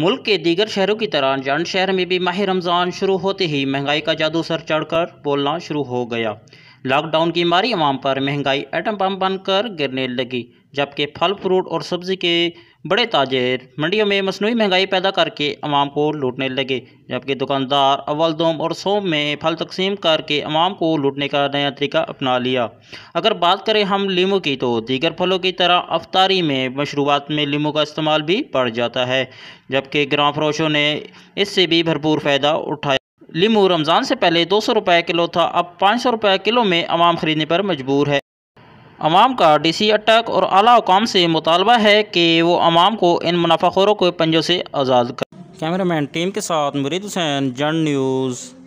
मुल्क के दीगर शहरों की तरह जंड शहर में भी माह रमज़ान शुरू होते ही महंगाई का जादू सर चढ़कर बोलना शुरू हो गया लॉकडाउन की मारी आवाम पर महंगाई एटम पम्प बनकर गिरने लगी जबकि फल फ्रूट और सब्ज़ी के बड़े ताजर मंडियों में मसनू महंगाई पैदा करके आवाम को लूटने लगे जबकि दुकानदार अव्वल दोम और सोम में फल तकसीम करके आवाम को लूटने का नया तरीका अपना लिया अगर बात करें हम लीमू की तो दीगर फलों की तरह अफतारी में मशरूबात में लीमू का इस्तेमाल भी बढ़ जाता है जबकि ग्राम फरोशों ने इससे भी भरपूर फ़ायदा उठाया लिमू रमज़ान से पहले दो सौ रुपये किलो था अब पाँच सौ रुपये किलो में अवाम ख़रीदने पर मजबूर है अवाम का डी सी अटक और अला अकाम से मुतालबा है कि वो अवाम को इन मुनाफाखोरों को पंजों से आज़ाद कर कैमरामैन टीम के साथ मुरीद हुसैन जन न्यूज़